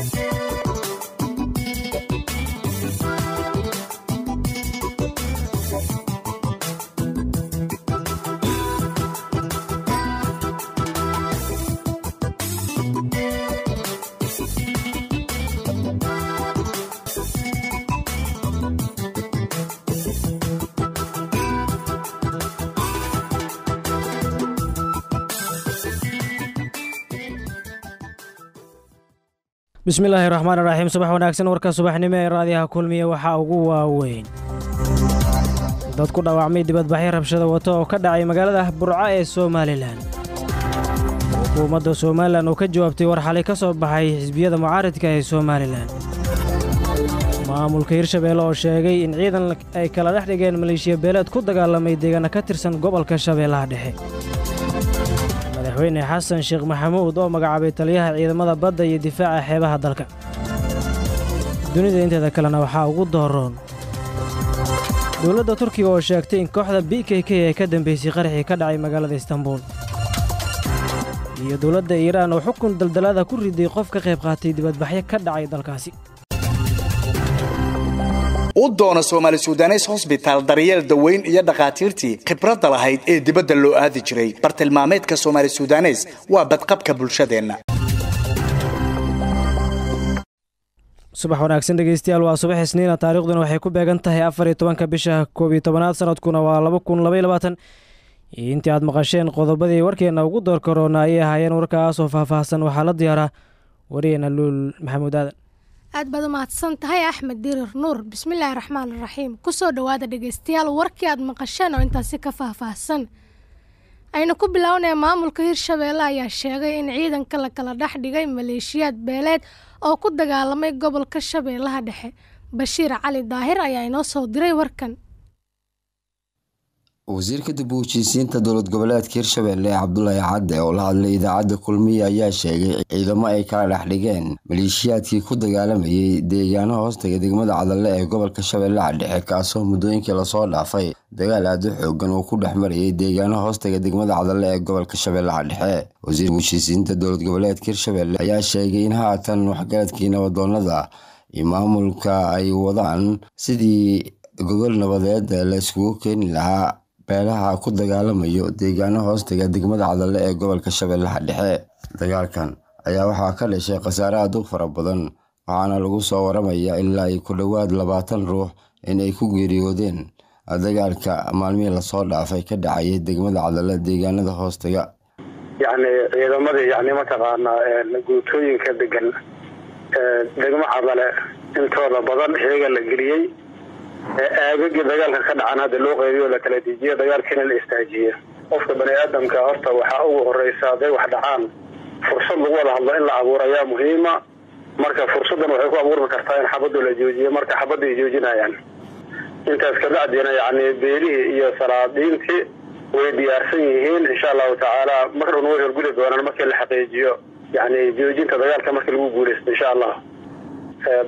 Thank you. bismillaahi raxmaan raxiim subax wanaagsan warka subaxnimo ee raadiyaha kulmiya waxaa ugu waaweyn dad ku dhaawacmay dibadbaxyo rabshada wato oo ka dhacay magaalada burca ee somalilan xukuumadda somalilan oo ka jawaabtay warxalay ka soo baxay xisbiyada mucaaridka ee somalilan maamulka hirshabeelle oo sheegay in ciidan ay kala dhex dhigeen maleeshiya beeleed ku dagaalamay deegaana ka tirsan gobolka shabeellaha dhexe madaxweyne xasan sheekh maxamuud oo magacaabay taliyaha ciidamada badda iyo difaaca xeebaha dalka dunida inteeda kalena waxaa ugu dooroon dowladda turkiga oo sheegtay in kooxda b k k ay ka dambaysay qaraxii ka dhacay magaalada istanbul iyo dawladda iiraan oo xukun daldalada ku riday qof ka qayb qaatay dibadbaxyo ka dhacay dalkaasi u doona soomaali sudanes hosbitaal daryeel daweyn iyo dhakhaatiirtii khibradda lahayd ee dibadda loo aadi jiray bartilmaameedka soomaali sudanes waa badqabka bulshadeenna subax wanaagsan dhegeystayaal waa subax isniina taariikhdan waxay ku beegan tahay afariyo tobanka bisha koob iyo tobanaad sanadkuna waa laba kun labaiy labaatan intii aad maqasheen qodobadii warkeenna ugu door karoona ayay ahaayeen warkaas oo faahfaahsan waxaa la diyaaraa wariyeena luul maxamuud aadan aad baad u mahadsan tahay axmed dirir nuur bismillaahi raxmaan raxiim kusoo dhowaada dhegeystayaal warkii aad maqasheen oo intaasi ka faahfaahsan aynu ku bilaawnaya maamulka hirshabeelle ayaa sheegay in ciidanka la kala dhex dhigay maleeshiyaad beeleed oo ku dagaalamay gobolka shabeellaha dhexe bashiir cali daahir ayaa inoo soo diray warkan wasiirka dib u dowlad goboleedka hirshabeelle cabdulaahi cadde oo la hadlay idaacadda kulmiya ayaa sheegay ciidamo ay kala dhex dhigeen maleeshiyaadkii ku dagaalamayay deegaano hoostaga degmada cadalle ee gobolka shabeellaha dhexe kaasoo muddooyinkii lasoo dhaafay dagaal aada xoogan uu ku dhex marayay deegaano hoostega degmada cadalle ee gobolka shabeellaha dhexe wasiirka heshiisiinta dowlad goboleedka hirshabelle ayaa sheegay in haatan waxgaradkii nabadoonnada iyo maamulka ay wadaan sidii gogol nabadeed la iskugu keeni lahaa beelaha ku dagaalamayo deegaano hoostega degmada Cadalle ee gobolka Shabeellaha Dhexe. Dagaalkan ayaa waxaa ka dhashay khasaare duug fara badan waxaana lagu soo waramayaa ilaa ay ku dhowaad labaatan ruux inay ku geeriyoodeen dagaalka maalmihii lasoo dhaafay ka dhacayay degmada Cadalle deegaanada hoostega. yacni ciidamadii yani mataqaanaa guutooyinka degan degmo cadale intooda badan heega la geliyey aagagii dagaalka ka dhacan hadda loo qeybiyo o la kala dejiya dagaalkiina la istaajiya qofka bani aadamka horta waxaa ugu horeysa hadday wax dhacaan fursad lagu wada hadlo in la abuurayaa muhiima marka fursadan waxay ku abuurmi kartaa in xabaddu la joojiyo marka xabadda ay joojinayaan intaas kabacdina yani beelihii iyo salaadiinti way diyaarsan yihiin insha allahu tacaala marun way horguli doonaan markii la xaqiijiyo yani joojinta dagaalka markii lagu guulaysto insha allah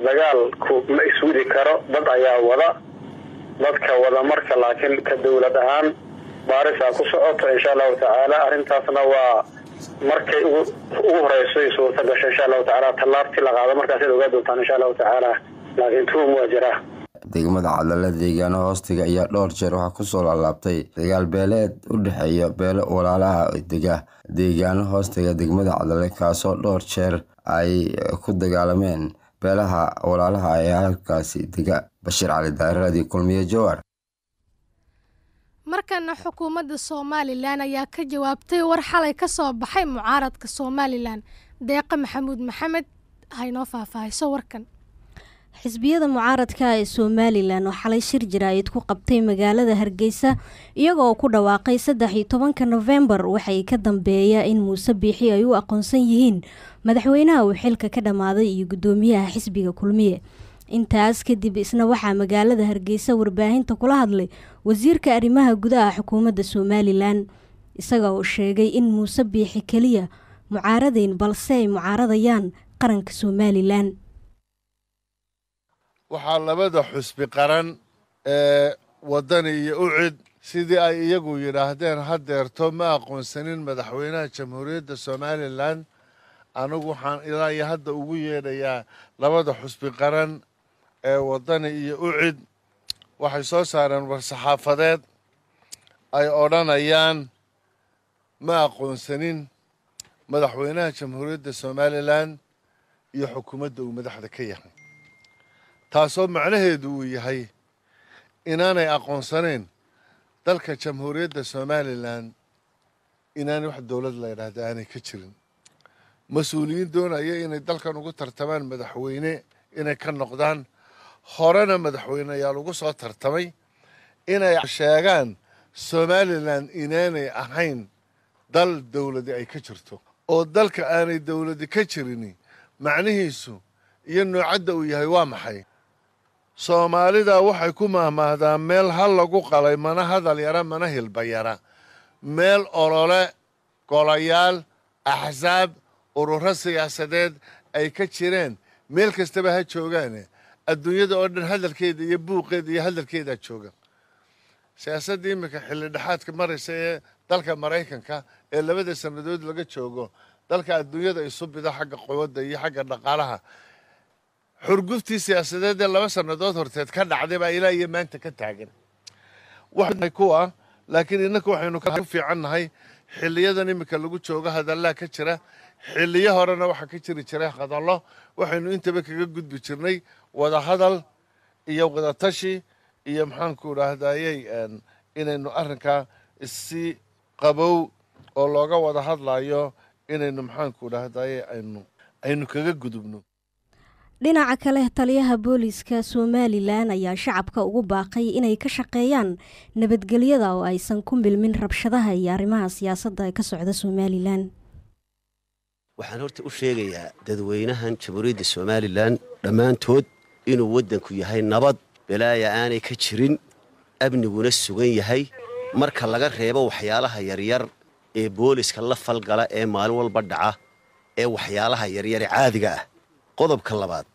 dagaalku ma iswidi karo dad ayaa wada dadka wada marka laakiin ka dowlad ahaan baarisaa ku socoto insha allahu tacaala arrintaasna waa markay ugu horeyso suurta gasho insha allahu tacaala tallaabtii la qaado markaasaad ogaa doontaan insha allahu tacaala laakiin tuhum waa jiraa degmada cadale deegaano hoostiga ayaa dhowr jeer waxaa kusoo laalaabtay dagaal beeleed u dhexeeya beelo walaalaha dega deegaano hoostiga degmada cadale kaasoo dhowr jeer ay ku dagaalameen beelaha walaalaha ee halkaasi dega bashiir cali daaraadi kulmiye jawaar markana xukuumadda somalilan ayaa ka jawaabtay war xalay ka soo baxay mucaaradka somalilan deeqa maxamuud maxamed haynoo faahfaahiso warkan xisbiyada mucaaradka ee somalilan oo xalay shir jaraa'id ku qabtay magaalada hargeysa iyagoo ku dhawaaqay saddex iyo tobanka nofembar waxay ka dambeeya in muuse biixi ay u aqoonsan yihiin madaxweynaha uu xilka ka dhammaaday iyo guddoomiyaha xisbiga kulmiye intaas kadib isna waxaa magaalada hargeysa warbaahinta kula hadlay wasiirka arrimaha gudaha xukuumadda somalilan isaga oo sheegay in muuse biixi keliya mucaaradayn balse ay mucaaradayaan qaranka somalilan waxaa labada xusbi qaran ee waddani iyo ucid sidii ay iyagu yidhaahdeen haddeerto ma aqoonsanin madaxweynaha jamhuuriyadda somalilan anigu waxaan ilaa iyo hadda ugu yeedhayaa labada xusbi qaran ee wadani iyo ucid waxay soo saareen war-saxaafadeed ay odhanayaan ma aqoonsanin madaxweynaha jamhuuriyadda somalilan iyo xukuumadda uu madaxda ka yahay taasoo macnaheedu uu yahay inaanay aqoonsanayn dalka jamhuuriyadda somalilan inaanay wax dowlad la yidhaahda aanay ka jirin mas-uuliyiin doonaya inay dalkan ugu tartamaan madaxweyne inay ka noqdaan horena madaxweyneyaal lagu soo tartamay inay sheegaan somalilan inaanay ahayn dal dawladi ay ka jirto oo dalka aanay dawladi ka jirini macnihiisu iyo noocadda uu yahay waa maxay soomaalida waxay ku mahmaahdaa meel ha lagu qalay mana hadal yara mana hilba yara meel olole golayaal axsaab ururo siyaasadeed ay ka jireen meel kastaba ha joogaane adduunyada oo dhan hadalkeeda iyo buuqeeda iyo hadalkeedaa jooga siyaasadda iminka xilli dhexaadka maraysa ee dalka maraykanka ee labada sanadood laga joogo dalka adduunyada isu bida xagga quwadda iyo xagga dhaqaalaha xurguftii siyaasadeed ee laba sanadood horteed ka dhacday baa ilaa iyo maanta ka taagan kuwa laakiin innaka waxaynu ku fiicannahay xilliyadan iminka lagu joogo hadallaa ka jira xilliyo horena waxaa ka jiri jiray hadallo waxaynu intaba kaga gudbi jirnay wadahadal iyo wadatashi iyo maxaanku idhaahdayey inaynu arrinkaa isi qabow oo looga wada hadlayo inaynu maxaanku idhaahdaye aynu aynu kaga gudubno dhinaca kale taliyaha booliiska somalilan ayaa shacabka ugu baaqay inay ka shaqeeyaan nabadgelyada oo aysan ku milmin rabshadaha iyo arrimaha siyaasadda ee ka socda somalilan waxaan horta u sheegayaa dadweynahan jamhuuriyadda somalilan dhammaantood inuu waddanku yahay nabad balaaya aanay ka jirin amniguna sugan yahay marka laga reebo waxyaalaha yaryar ee booliska la falgala ee maalin walba dhaca ee waxyaalaha yaryar ee caadiga ah qodobka labaad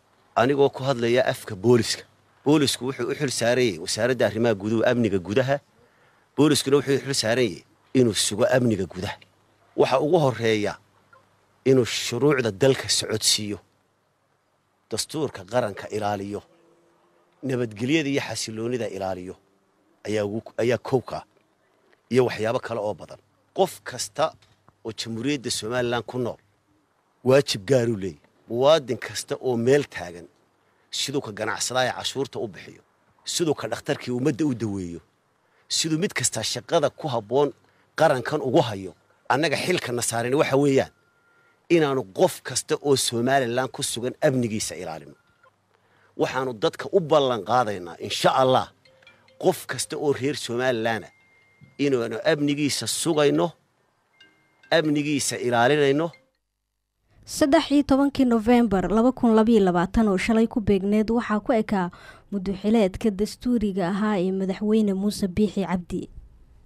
anigoo ku hadlaya afka booliska boolisku wuxuu u xil saaranyay wasaaradda arrimaha guduha amniga gudaha booliskuna wuxuu u xil saaranyay inuu sugo amniga gudaha waxa ugu horeeya inuu shuruucda dalka socodsiiyo dastuurka qaranka ilaaliyo nabadgelyada iyo xasiloonida ilaaliyo ayaa kowkaa iyo waxyaabo kale oo badan qof kasta oo jamhuuriyadda somalilan ku nool waajib gaaruu leeyay muwaadin kasta oo meel taagan siduu ka ganacsadaaye cashuurta u bixiyo siduu ka dhakhtarkii ummadda u daweeyo siduu mid kastaa shaqada ku habboon qarankan ugu hayo annaga xilka nasaarina waxa weeyaan inaanu qof kasta oo somalilan ku sugan amnigiisa ilaalino waxaanu dadka u ballan qaadaynaa insha allah qof kasta oo reer somalilanna inaanu amnigiisa sugayno amnigiisa ilaalinayno saddex iyo tobankii nofembar laba kun labaiyo labaatan oo shalay ku beegneed waxaa ku ekaa muduxileedka dastuuriga ahaa ee madaxweyne muuse biixi cabdi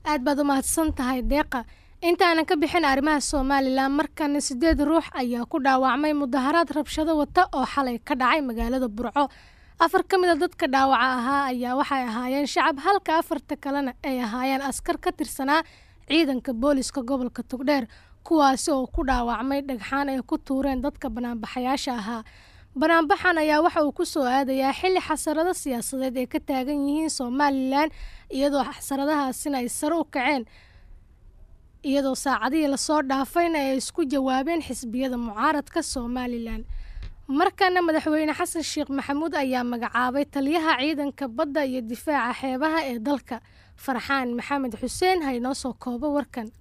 aad baad u mahadsan tahay deeqa intaanan ka bixin arrimaha somalilan markana sideed ruux ayaa ku dhaawacmay mudaharaad rabshado wata oo xalay ka dhacay magaalada burco afar ka mida ah dadka dhaawaca ahaa ayaa waxay ahaayeen shacab halka afarta kalena ay ahaayeen askar ka tirsanaa ciidanka booliska gobolka tugdheer kuwaasi oo ku dhaawacmay dhagxaan ay ku tuureen dadka banaanbaxayaasha ahaa banaanbaxan ayaa waxa uu ku soo aadayaa xilli xasarada siyaasadeed ay ka taagan yihiin somalilan iyadoo xasaradahaasina ay sare u kaceen iyadoo saacadihii lasoo dhaafayna ay isku jawaabeen xisbiyada mucaaradka somalilan markana madaxweyne xasan sheekh maxamuud ayaa magacaabay taliyaha ciidanka badda iyo difaaca xeebaha ee dalka farxaan maxamed xuseen haynoo soo koobo warkan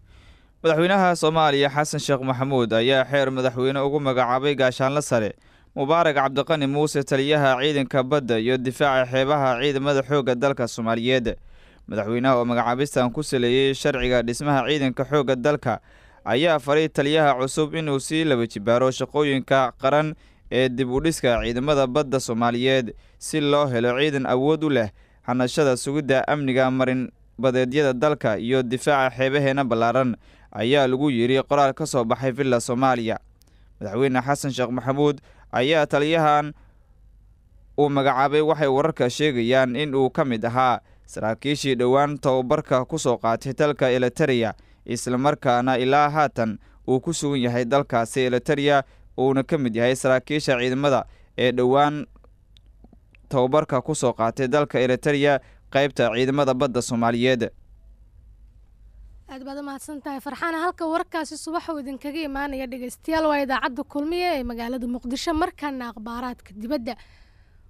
madaxweynaha soomaaliya xasan sheekh maxamuud ayaa xeer madaxweyne ugu magacaabay gaashaanla sare mubaarak cabdiqani muuse taliyaha ciidanka badda iyo difaaca xeebaha ciidamada xoogga dalka soomaaliyeed madaxweynaha oo magacaabistan ku saleeyey sharciga dhismaha ciidanka xoogga dalka ayaa faray taliyaha cusub inuu sii labajibaaro shaqooyinka qaran ee dib u dhiska ciidamada badda soomaaliyeed si loo helo ciidan awood u leh hanashada sugidda amniga marin badeedyada dalka iyo difaaca xeebaheena ballaaran ayaa lagu yidhi qoraal ka soo baxay filla soomaaliya madaxweyne xasan sheekh maxamuud ayaa taliyahan uu magacaabay waxay wararka sheegayaan in uu ka mid ahaa saraakiishii dhowaan tababarka ku soo qaatay dalka elitereya islamarkaana ilaa haatan uu ku sugan yahay dalkaasi elitereya uuna ka mid yahay saraakiisha ciidamada ee dhowaan tababarka ku soo qaatay dalka elitereya qaybta ciidamada badda soomaaliyeed aad baad umahadsan tahay farxaana halka warkaasi subaxuu idinkaga imaanaya dhegeystayaal waa idaacadda kulmiya ee magaalada muqdisho markaana akhbaaraadka dibadda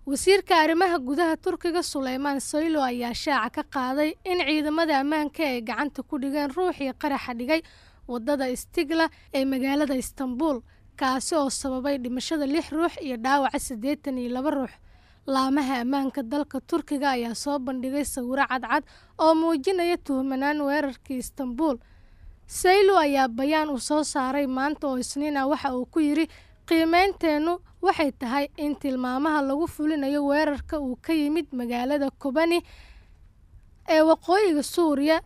wasiirka arrimaha gudaha turkiga suleymaan soylo ayaa shaaca ka qaaday in ciidamada ammaanka ay gacanta ku dhigeen ruuxii qaraxa dhigay waddada stigla ee magaalada istanbul kaasi oo sababay dhimashada lix ruux iyo dhaawaca siddeetan iyo laba ruux laamaha ammaanka dalka turkiga ayaa soo bandhigay sawiro cadcad oo muujinaya tuhmanaan weerarkii istanbuul saylo ayaa bayaan u soo saaray maanta oo isniina ah waxa uu ku yidhi qiimeynteennu waxay tahay in tilmaamaha lagu fulinayo weerarka uu ka yimid magaalada kubani ee waqooyiga suuriya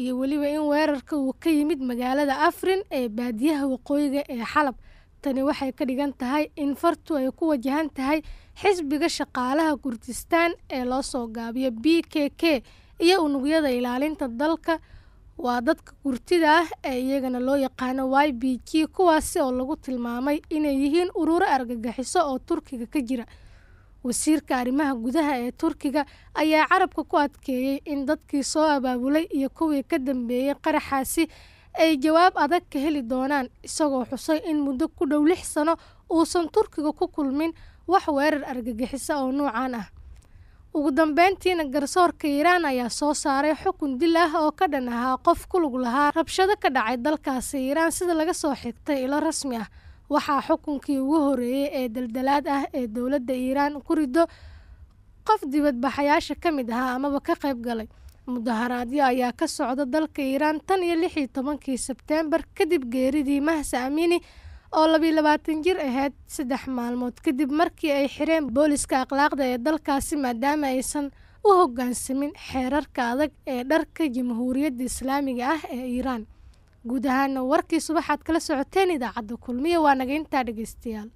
iyo weliba in weerarka uu ka yimid magaalada afrin ee baadiyaha waqooyiga ee xalab tani waxay ka dhigan tahay in fartu ay ku wajahan tahay xisbiga shaqaalaha kurdistaan ee loo soo gaabiyo b k k iyo unugyada ilaalinta dalka waa dadka gurtida ah ee iyagana loo yaqaano y b k kuwaasi oo lagu tilmaamay inay yihiin ururo argagixiso oo turkiga ka jira wasiirka arrimaha gudaha ee turkiga ayaa carabka ku adkeeyey in dadkii soo abaabulay iyo kuwii ka dambeeyey qaraxaasi ay jawaab adag ka heli doonaan isagoo xusay in muddo ku dhow lix sano uusan turkiga ku kulmin wax weerar argagixisa oo nuucan ah ugu dambeyntiina garsoorka iiraan ayaa soo saaray xukun dil ah oo ka dhan ahaa qof ku lug lahaa rabshado ka dhacay dalkaasi iiraan sida laga soo xigtay ilo rasmi ah waxaa xukunkii ugu horeeyey ee daldalaad ah ee dowladda iiraan ku rido qof dibadbaxayaasha ka mid ahaa amaba ka qayb galay mudaharaadyo ayaa ka socda dalka iiraan tan iyo lix iyo tobankii sebteembar kadib geeridii mahsa amiini oo labiyo labaatan jir ahayd saddex maalmood kadib markii ay xireen booliska akhlaaqda ee dalkaasi maadaama aysan u hoggaansamin xeerarka adag ee dharka jamhuuriyadda islaamiga ah ee iiraan guud ahaana warkii subaxaad kala socoteen idaacadda kulmiya waa naga intaa dhegeystayaal